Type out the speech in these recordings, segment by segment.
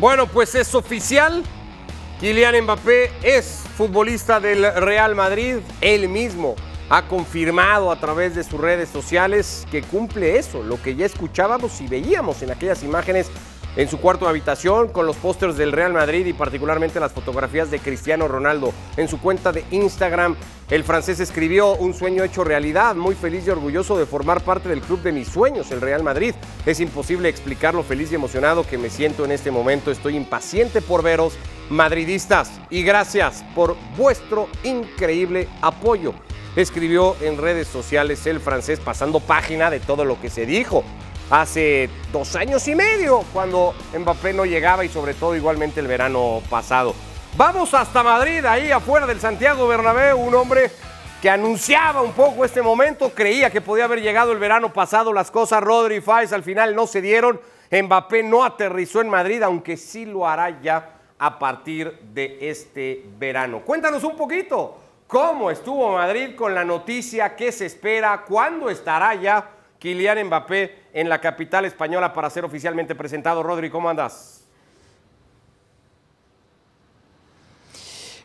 Bueno, pues es oficial. Kylian Mbappé es futbolista del Real Madrid. Él mismo ha confirmado a través de sus redes sociales que cumple eso, lo que ya escuchábamos y veíamos en aquellas imágenes en su cuarto habitación con los pósters del Real Madrid y particularmente las fotografías de Cristiano Ronaldo. En su cuenta de Instagram, el francés escribió un sueño hecho realidad, muy feliz y orgulloso de formar parte del club de mis sueños, el Real Madrid. Es imposible explicar lo feliz y emocionado que me siento en este momento. Estoy impaciente por veros, madridistas, y gracias por vuestro increíble apoyo. Escribió en redes sociales el francés pasando página de todo lo que se dijo hace dos años y medio, cuando Mbappé no llegaba y sobre todo igualmente el verano pasado. Vamos hasta Madrid, ahí afuera del Santiago Bernabéu, un hombre que anunciaba un poco este momento, creía que podía haber llegado el verano pasado, las cosas Rodri y al final no se dieron, Mbappé no aterrizó en Madrid, aunque sí lo hará ya a partir de este verano. Cuéntanos un poquito cómo estuvo Madrid con la noticia, qué se espera, cuándo estará ya Kylian Mbappé en la capital española para ser oficialmente presentado. Rodri, ¿cómo andas?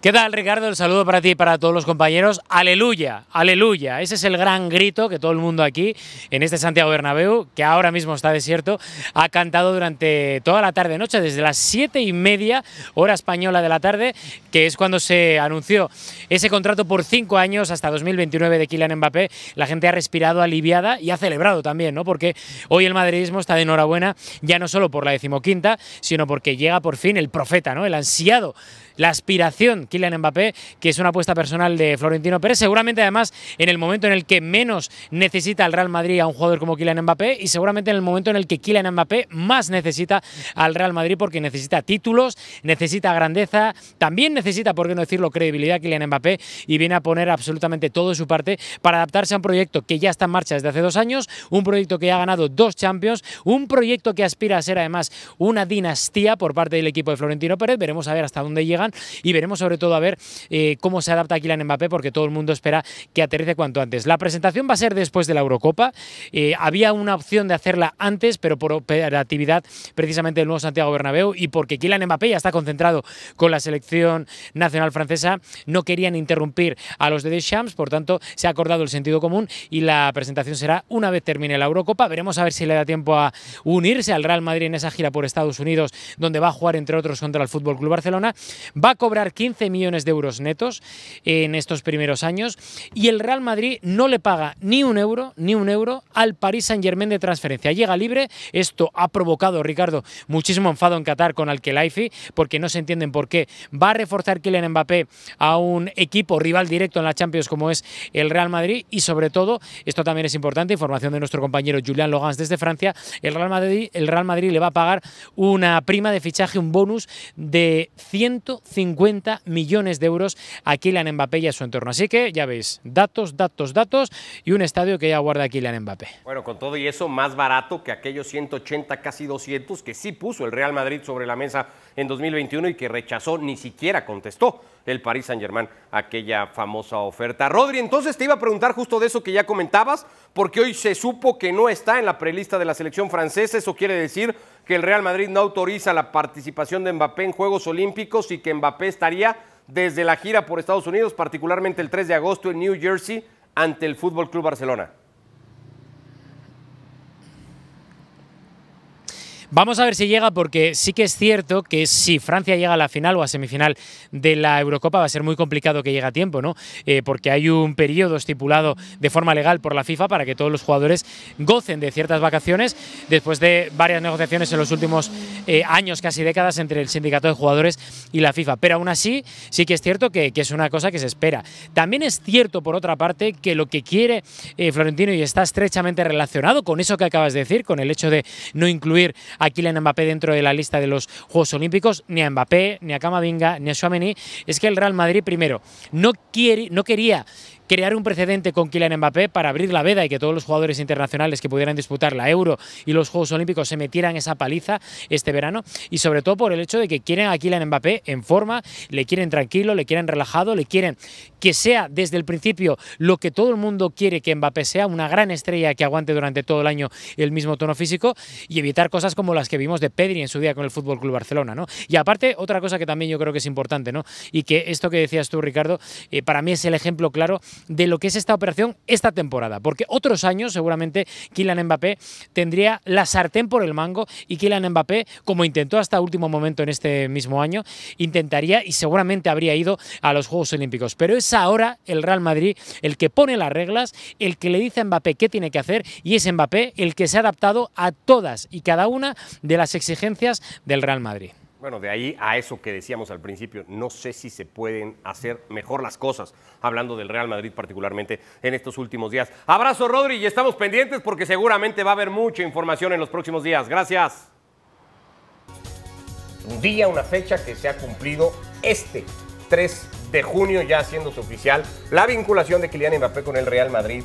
¿Qué tal, Ricardo? El saludo para ti y para todos los compañeros. Aleluya, aleluya. Ese es el gran grito que todo el mundo aquí, en este Santiago Bernabéu, que ahora mismo está desierto, ha cantado durante toda la tarde-noche, desde las siete y media, hora española de la tarde, que es cuando se anunció ese contrato por cinco años hasta 2029 de Kylian Mbappé. La gente ha respirado aliviada y ha celebrado también, ¿no? Porque hoy el madridismo está de enhorabuena, ya no solo por la decimoquinta, sino porque llega por fin el profeta, ¿no? El ansiado, la aspiración Kylian Mbappé, que es una apuesta personal de Florentino Pérez, seguramente además en el momento en el que menos necesita el Real Madrid a un jugador como Kylian Mbappé y seguramente en el momento en el que Kylian Mbappé más necesita al Real Madrid porque necesita títulos, necesita grandeza, también necesita, por qué no decirlo, credibilidad Kylian Mbappé y viene a poner absolutamente todo de su parte para adaptarse a un proyecto que ya está en marcha desde hace dos años, un proyecto que ya ha ganado dos Champions, un proyecto que aspira a ser además una dinastía por parte del equipo de Florentino Pérez, veremos a ver hasta dónde llegan y veremos sobre todo a ver eh, cómo se adapta Kylian Mbappé, porque todo el mundo espera que aterrice cuanto antes. La presentación va a ser después de la Eurocopa. Eh, había una opción de hacerla antes, pero por operatividad precisamente del nuevo Santiago Bernabéu y porque Kylian Mbappé ya está concentrado con la selección nacional francesa, no querían interrumpir a los de Deschamps, por tanto se ha acordado el sentido común y la presentación será una vez termine la Eurocopa. Veremos a ver si le da tiempo a unirse al Real Madrid en esa gira por Estados Unidos, donde va a jugar entre otros contra el Fútbol Club Barcelona. Va a cobrar 15 millones de euros netos en estos primeros años y el Real Madrid no le paga ni un euro, ni un euro al Paris Saint-Germain de transferencia. Llega libre, esto ha provocado, Ricardo, muchísimo enfado en Qatar con Al-Khelaifi porque no se entienden por qué va a reforzar Kylian Mbappé a un equipo rival directo en la Champions como es el Real Madrid y sobre todo, esto también es importante, información de nuestro compañero Julian Logans desde Francia, el Real Madrid, el Real Madrid le va a pagar una prima de fichaje, un bonus de 150 millones de euros a Kylian Mbappé y a su entorno. Así que ya veis, datos, datos, datos y un estadio que ya guarda Kylian Mbappé. Bueno, con todo y eso, más barato que aquellos 180, casi 200 que sí puso el Real Madrid sobre la mesa en 2021 y que rechazó, ni siquiera contestó el Paris Saint-Germain aquella famosa oferta. Rodri, entonces te iba a preguntar justo de eso que ya comentabas, porque hoy se supo que no está en la prelista de la selección francesa, eso quiere decir que el Real Madrid no autoriza la participación de Mbappé en Juegos Olímpicos y que Mbappé estaría desde la gira por Estados Unidos, particularmente el 3 de agosto en New Jersey ante el Fútbol Club Barcelona. Vamos a ver si llega porque sí que es cierto que si Francia llega a la final o a semifinal de la Eurocopa va a ser muy complicado que llegue a tiempo, ¿no? Eh, porque hay un periodo estipulado de forma legal por la FIFA para que todos los jugadores gocen de ciertas vacaciones después de varias negociaciones en los últimos eh, años, casi décadas, entre el sindicato de jugadores y la FIFA. Pero aún así sí que es cierto que, es una cosa que se espera. También es cierto, por otra parte, que lo que quiere eh, Florentino y está estrechamente relacionado con eso que acabas de decir, con el hecho de no incluir a Kylian Mbappé dentro de la lista de los Juegos Olímpicos, ni a Mbappé, ni a Camavinga, ni a Suameni, es que el Real Madrid primero no, quiere, no quería crear un precedente con Kylian Mbappé para abrir la veda y que todos los jugadores internacionales que pudieran disputar la Euro y los Juegos Olímpicos se metieran esa paliza este verano y sobre todo por el hecho de que quieren a Kylian Mbappé en forma, le quieren tranquilo, le quieren relajado, le quieren que sea desde el principio lo que todo el mundo quiere que Mbappé sea, una gran estrella que aguante durante todo el año el mismo tono físico y evitar cosas como las que vimos de Pedri en su día con el FC Barcelona, ¿no? Y aparte otra cosa que también yo creo que es importante, ¿no? Y que esto que decías tú, Ricardo, eh, para mí es el ejemplo claro de lo que es esta operación esta temporada, porque otros años seguramente Kylian Mbappé tendría la sartén por el mango y Kylian Mbappé, como intentó hasta último momento en este mismo año, intentaría y seguramente habría ido a los Juegos Olímpicos. Pero es ahora el Real Madrid el que pone las reglas, el que le dice a Mbappé qué tiene que hacer y es Mbappé el que se ha adaptado a todas y cada una de las exigencias del Real Madrid. Bueno, de ahí a eso que decíamos al principio, no sé si se pueden hacer mejor las cosas, hablando del Real Madrid particularmente en estos últimos días. Abrazo Rodri y estamos pendientes porque seguramente va a haber mucha información en los próximos días. Gracias. Un día, una fecha que se ha cumplido este 3 de junio, ya haciéndose oficial la vinculación de Kylian Mbappé con el Real Madrid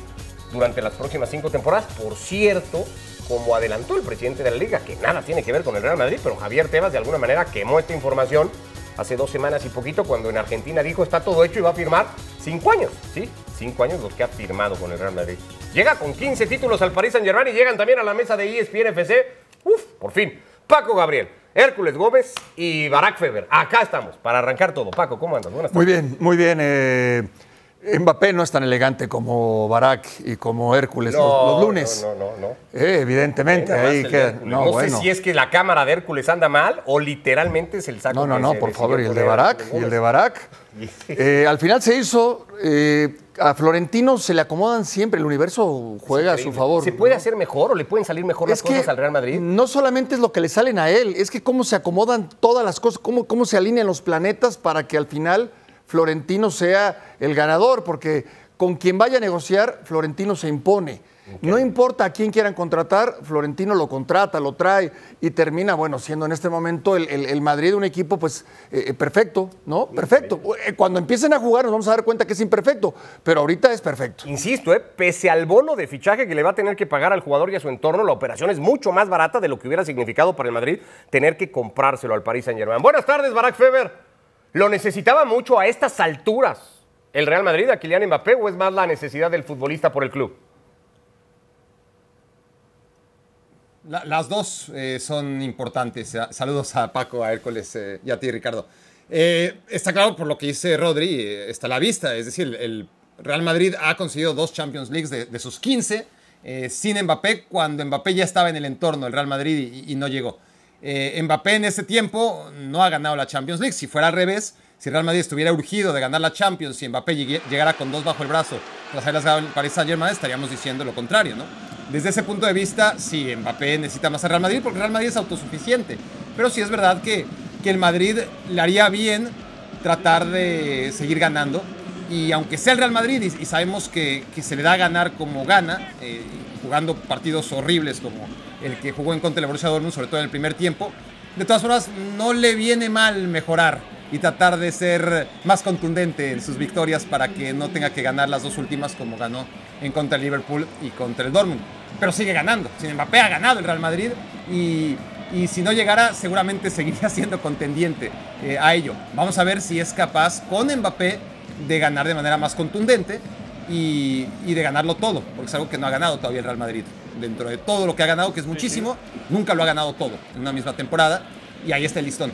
durante las próximas cinco temporadas. Por cierto, como adelantó el presidente de la liga, que nada tiene que ver con el Real Madrid, pero Javier Tebas de alguna manera quemó esta información hace dos semanas y poquito cuando en Argentina dijo está todo hecho y va a firmar cinco años, ¿sí? Cinco años los que ha firmado con el Real Madrid. Llega con 15 títulos al Paris Saint Germain y llegan también a la mesa de ESPN FC. Uf, por fin. Paco Gabriel, Hércules Gómez y Barack Feber. Acá estamos para arrancar todo. Paco, ¿cómo andas? Buenas tardes. Muy bien, muy bien. Eh... Mbappé no es tan elegante como Barak y como Hércules los, lunes. No, no, no. Eh, evidentemente, ahí queda. No, sé si es que la cámara de Hércules anda mal o literalmente es el saco. No, no, no, por favor, y el de Barak, y el de Barak. Eh, al final se hizo. Eh, a Florentino se le acomodan siempre, el universo juega a su favor. ¿Se puede hacer mejor o le pueden salir mejor las cosas al Real Madrid? No solamente es lo que le salen a él, es que cómo se acomodan todas las cosas, cómo, cómo se alinean los planetas para que al final Florentino sea el ganador, porque con quien vaya a negociar, Florentino se impone. No importa a quién quieran contratar, Florentino lo contrata, lo trae y termina, bueno, siendo en este momento el, el, Madrid un equipo, pues, eh, eh, perfecto, ¿no? Perfecto. Eh, cuando empiecen a jugar nos vamos a dar cuenta que es imperfecto, pero ahorita es perfecto. Insisto, ¿eh? pese al bono de fichaje que le va a tener que pagar al jugador y a su entorno, la operación es mucho más barata de lo que hubiera significado para el Madrid tener que comprárselo al Paris Saint Germain. Buenas tardes, Barack Feber. Lo necesitaba mucho a estas alturas el Real Madrid a Kylian Mbappé o es más la necesidad del futbolista por el club? las dos eh, son importantes. Saludos a Paco, a Hércules eh, y a ti, Ricardo. Eh, está claro por lo que dice Rodri, está la vista. Es decir, el Real Madrid ha conseguido dos Champions Leagues de, sus 15 sin Mbappé cuando Mbappé ya estaba en el entorno el Real Madrid y no llegó. Eh, Mbappé en ese tiempo no ha ganado la Champions League. Si fuera al revés, si Real Madrid estuviera urgido de ganar la Champions y Mbappé llegara con dos bajo el brazo tras haberlas ganado el estaríamos diciendo lo contrario, ¿no? Desde ese punto de vista, sí, Mbappé necesita más a Real Madrid porque Real Madrid es autosuficiente. Pero sí es verdad que, que el Madrid le haría bien tratar de seguir ganando. Y aunque sea el Real Madrid y, sabemos que, se le da a ganar como gana, eh, jugando partidos horribles como, el que jugó en contra la Borussia Dortmund, sobre todo en el primer tiempo. De todas formas, no le viene mal mejorar y tratar de ser más contundente en sus victorias para que no tenga que ganar las dos últimas como ganó en contra del Liverpool y contra el Dortmund. Pero sigue ganando. Sin Mbappé ha ganado el Real Madrid y, si no llegara seguramente seguiría siendo contendiente eh, a ello. Vamos a ver si es capaz con Mbappé de ganar de manera más contundente y, de ganarlo todo, porque es algo que no ha ganado todavía el Real Madrid. Dentro de todo lo que ha ganado, que es muchísimo, nunca lo ha ganado todo en una misma temporada y ahí está el listón.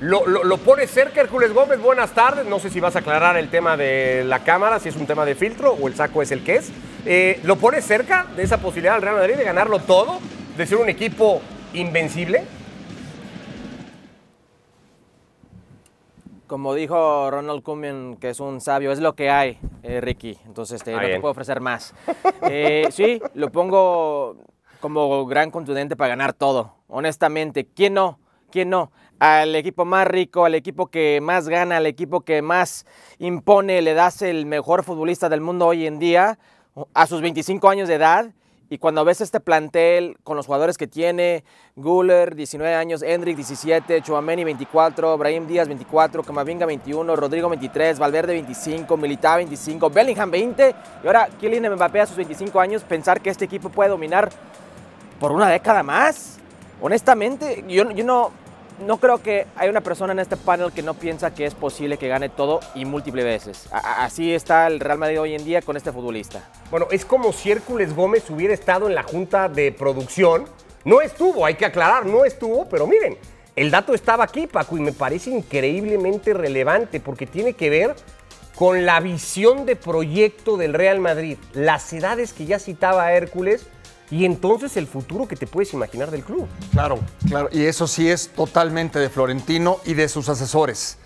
Lo, lo, cerca Hércules Gómez, buenas tardes. No sé si vas a aclarar el tema de la cámara, si es un tema de filtro o el saco es el que es. Eh, ¿Lo pone cerca de esa posibilidad al Real Madrid de ganarlo todo? ¿De ser un equipo invencible? como dijo Ronald Koeman, que es un sabio, es lo que hay, eh, Ricky. Entonces, este, ah, no te puedo ofrecer más. Eh, sí, lo pongo como gran contundente para ganar todo. Honestamente, ¿quién no? ¿Quién no? Al equipo más rico, al equipo que más gana, al equipo que más impone, le das el mejor futbolista del mundo hoy en día, a sus 25 años de edad y cuando ves este plantel con los jugadores que tiene, Guller, 19 años, Hendrik, 17, Chuameni, 24, Brahim Díaz, 24, Camavinga, 21, Rodrigo, 23, Valverde, 25, Militá, 25, Bellingham, 20, y ahora Kylian Mbappé a sus 25 años, pensar que este equipo puede dominar por una década más. Honestamente, yo, yo no no creo que haya una persona en este panel que no piensa que es posible que gane todo y múltiples veces. así está el Real Madrid hoy en día con este futbolista. Bueno, es como si Hércules Gómez hubiera estado en la junta de producción. No estuvo, hay que aclarar, no estuvo, pero miren, el dato estaba aquí, Paco, y me parece increíblemente relevante porque tiene que ver con la visión de proyecto del Real Madrid. Las edades que ya citaba Hércules y entonces el futuro que te puedes imaginar del club. Claro, claro, y eso sí es totalmente de Florentino y de sus asesores.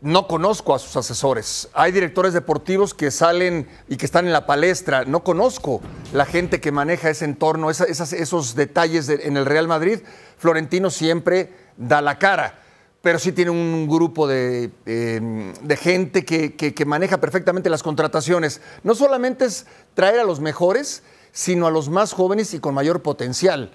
No conozco a sus asesores. Hay directores deportivos que salen y que están en la palestra. No conozco la gente que maneja ese entorno, esos detalles en el Real Madrid. Florentino siempre da la cara pero sí tiene un grupo de, em, gente que, que, maneja perfectamente las contrataciones. No solamente es traer a los mejores, sino a los más jóvenes y con mayor potencial.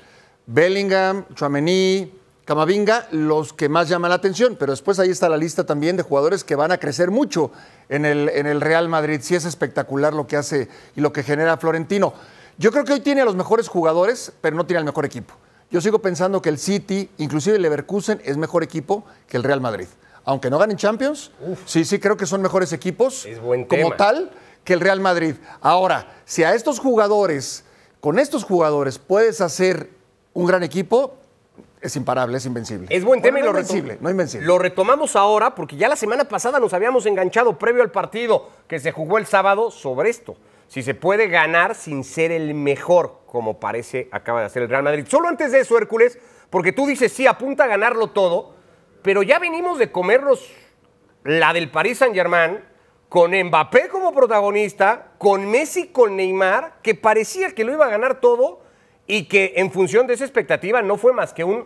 Bellingham, Chuamení, Camavinga, los que más llaman la atención, pero después ahí está la lista también de jugadores que van a crecer mucho en el, Real Madrid. Sí es espectacular lo que hace y lo que genera Florentino. Yo creo que hoy tiene a los mejores jugadores, pero no tiene al mejor equipo. Yo sigo pensando que el City, inclusive el Leverkusen, es mejor equipo que el Real Madrid. Aunque no ganen Champions, sí, sí creo que son mejores equipos. Es Como tal, que el Real Madrid. Ahora, si a estos jugadores, con estos jugadores, puedes hacer un gran equipo, es imparable, es invencible. Es buen tema y lo invencible, no invencible. Lo retomamos ahora porque ya la semana pasada nos habíamos enganchado previo al partido que se jugó el sábado sobre esto. Si se puede ganar sin ser el mejor, como parece acaba de hacer el Real Madrid. Solo antes de eso, Hércules, porque tú dices sí, apunta a ganarlo todo, pero ya venimos de comernos la del París Saint-Germain, con Mbappé como protagonista, con Messi, con Neymar, que parecía que lo iba a ganar todo y que en función de esa expectativa no fue más que un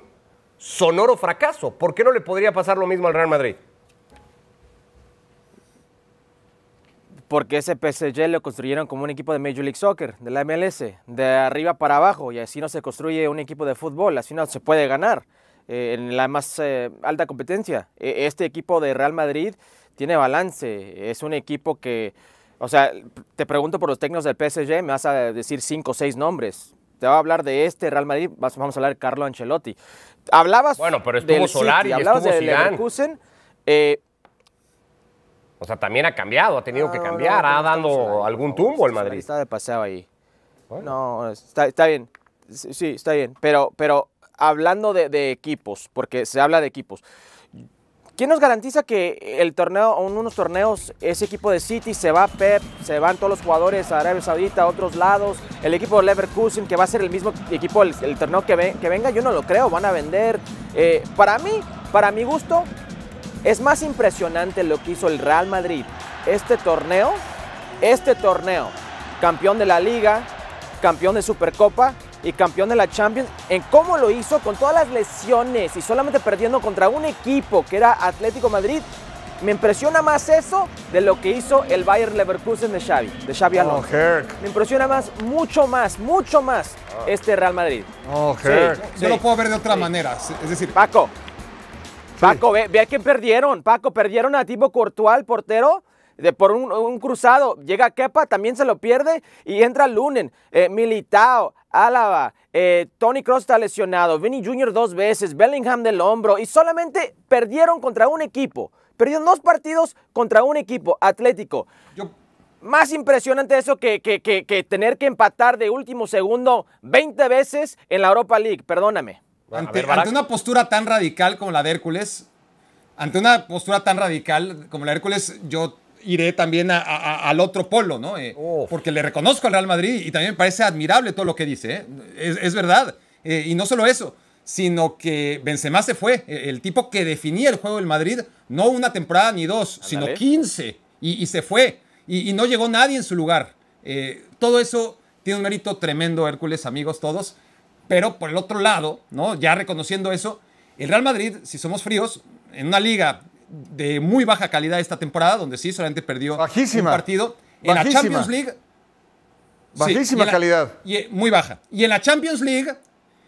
sonoro fracaso. ¿Por qué no le podría pasar lo mismo al Real Madrid? Porque ese PSG lo construyeron como un equipo de Major League Soccer, de la MLS, de arriba para abajo, y así no se construye un equipo de fútbol, así no se puede ganar eh, en la más eh, alta competencia. E, este equipo de Real Madrid tiene balance. Es un equipo que, o sea, te pregunto por los técnicos del PSG, me vas a decir cinco o seis nombres. Te va a hablar de este Real Madrid, vamos a hablar de Carlo Ancelotti. Hablabas bueno, pero estuvo del Solari, hablabas de Leverkusen. Eh, o sea, también ha cambiado, ha tenido que cambiar, ha dado algún tumbo el Madrid. Está de paseo ahí. Bueno. No, está, bien. Sí, está bien. Pero, pero hablando de equipos, porque se habla de equipos. ¿Quién nos garantiza que el torneo, en unos torneos, ese equipo de City se va a Pep, se van todos los jugadores a Arabia Saudita, a otros lados, el equipo de Leverkusen, que va a ser el mismo equipo el, torneo que, venga? Yo no lo creo, van a vender. Eh, para mí, para mi gusto, es más impresionante lo que hizo el Real Madrid este torneo, este torneo, campeón de la liga, campeón de Supercopa, y campeón de la Champions, en cómo lo hizo con todas las lesiones y solamente perdiendo contra un equipo que era Atlético Madrid. Me impresiona más eso de lo que hizo el Bayern Leverkusen de Xavi, de Xavi oh, Alonso. Me impresiona más, mucho más, mucho más ah. este Real Madrid. Oh, Yo lo puedo ver de otra manera, es decir... Paco, Paco, ve, perdieron, Paco, perdieron a Tipo Cortual portero, de por un, cruzado. Llega Kepa, también se lo pierde y entra Lunen, eh, Militao, Álava, eh, Tony Cross está lesionado, Vinny Jr. dos veces, Bellingham del hombro y solamente perdieron contra un equipo. Perdieron dos partidos contra un equipo atlético. Más impresionante eso que, tener que empatar de último segundo 20 veces en la Europa League, perdóname. Ante, ante, una postura tan radical como la de Hércules, ante una postura tan radical como la de Hércules, yo iré también al otro polo, ¿no? Eh, porque le reconozco al Real Madrid y también me parece admirable todo lo que dice, ¿eh? es, verdad. Eh, y no solo eso, sino que Benzema se fue, e, el tipo que definía el juego del Madrid, no una temporada ni dos, sino 15, y, se fue, y, y, no llegó nadie en su lugar. Eh, todo eso tiene un mérito tremendo, Hércules, amigos todos, pero por el otro lado, ¿no? Ya reconociendo eso, el Real Madrid, si somos fríos, en una liga de muy baja calidad esta temporada, donde sí, solamente perdió un partido. En la Champions League. Bajísima calidad. y, eh, muy baja. Y en la Champions League.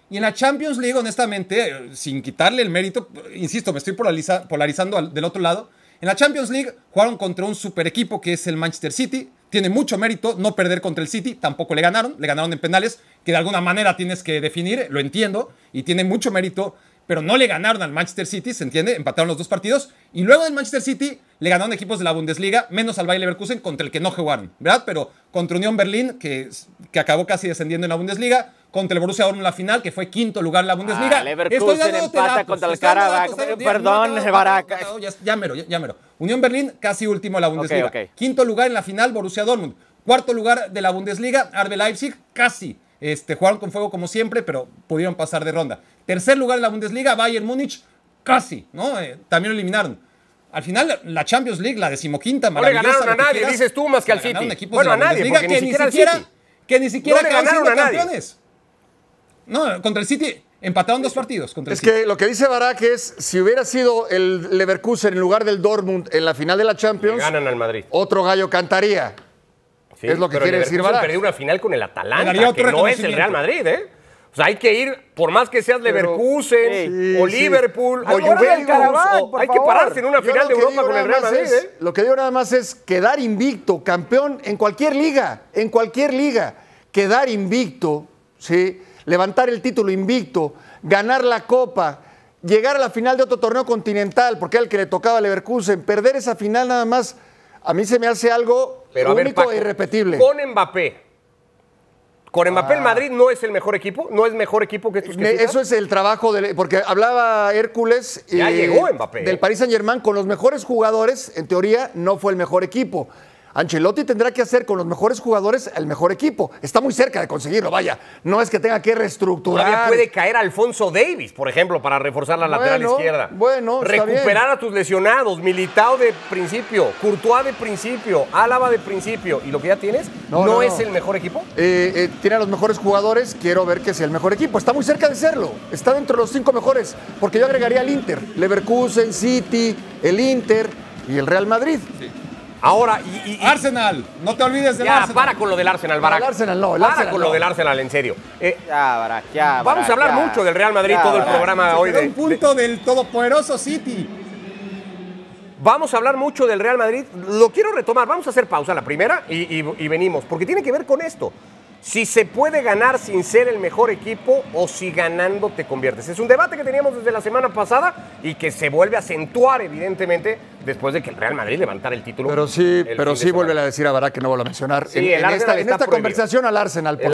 Y en la Champions League, honestamente, eh, sin quitarle el mérito, insisto, me estoy polarizando del otro lado. En la Champions League jugaron contra un super equipo que es el Manchester City. Tiene mucho mérito no perder contra el City. Tampoco le ganaron. Le ganaron en penales, que de alguna manera tienes que definir. Lo entiendo. Y tiene mucho mérito pero no le ganaron al Manchester City, ¿se entiende? Empataron los dos partidos. Y luego del Manchester City le ganaron equipos de la Bundesliga, menos al Bayer Leverkusen, contra el que no jugaron, ¿verdad? Pero contra Unión Berlín, que, que acabó casi descendiendo en la Bundesliga, contra el Borussia Dortmund en la final, que fue quinto lugar en la Bundesliga. Ah, Leverkusen Estoy empata pues, contra el Karabakh. Perdón, Baraka. Ya, ya, mero, ya, mero. Unión Berlín, casi último en la Bundesliga. Quinto lugar en la final, Borussia Dortmund. Cuarto lugar de la Bundesliga, Arbe Leipzig, casi. Este, jugaron con fuego como siempre, pero pudieron pasar de ronda. Tercer lugar en la Bundesliga, Bayern Múnich, casi, ¿no? Eh, también lo eliminaron. Al final, la Champions League, la decimoquinta, No le ganaron a nadie, dices tú, más que al City. Bueno, a nadie, porque que ni siquiera, Que ni siquiera ganaron a nadie. Campeones. No, contra el City empataron dos partidos. Contra el es que lo que dice Barak es, si hubiera sido el Leverkusen en lugar del Dortmund en la final de la Champions, ganan al Madrid. otro gallo cantaría. es lo que quiere decir Barak. perdió una final con el Atalanta, que no es el Real Madrid, ¿eh? O pues sea, hay que ir, por más que seas Leverkusen o Liverpool o Juventus, hay que pararse en una final de Europa con el Real Madrid. ¿eh? Lo que digo nada más es quedar invicto, campeón en cualquier liga, en cualquier liga. Quedar invicto, ¿sí? levantar el título invicto, ganar la copa, llegar a la final de otro torneo continental, porque era el que le tocaba a Leverkusen, perder esa final nada más, a mí se me hace algo único e irrepetible. Con Mbappé, con Mbappé, el ah. Madrid no es el mejor equipo, no es mejor equipo que, que Eso es el trabajo, de, porque hablaba Hércules. Ya llegó Del Paris Saint Germain, con los mejores jugadores, en teoría, no fue el mejor equipo. Ancelotti tendrá que hacer con los mejores jugadores el mejor equipo. Está muy cerca de conseguirlo, vaya. No es que tenga que reestructurar. Todavía puede caer Alfonso Davis, por ejemplo, para reforzar la lateral izquierda. Bueno, recuperar a tus lesionados, Militao de principio, Courtois de principio, Álava de principio. ¿Y lo que ya tienes? ¿No, es el mejor equipo? Eh, eh, tiene a los mejores jugadores, quiero ver que sea el mejor equipo. Está muy cerca de serlo. Está dentro de los cinco mejores, porque yo agregaría al Inter, Leverkusen, City, el Inter y el Real Madrid. Sí. Ahora, y, Arsenal, no te olvides de ya, Arsenal. para con lo del Arsenal, Barack. para con lo del Arsenal, en serio. Eh, ya, ya, Vamos a hablar mucho del Real Madrid todo el programa hoy. De, un punto del todopoderoso City. Vamos a hablar mucho del Real Madrid. Lo quiero retomar. Vamos a hacer pausa la primera y venimos, porque tiene que ver con esto si se puede ganar sin ser el mejor equipo o si ganando te conviertes. Es un debate que teníamos desde la semana pasada y que se vuelve a acentuar, evidentemente, después de que el Real Madrid levantara el título. Pero sí, pero sí vuelve a decir a Barak que no vuelvo a mencionar. en, esta, conversación al Arsenal.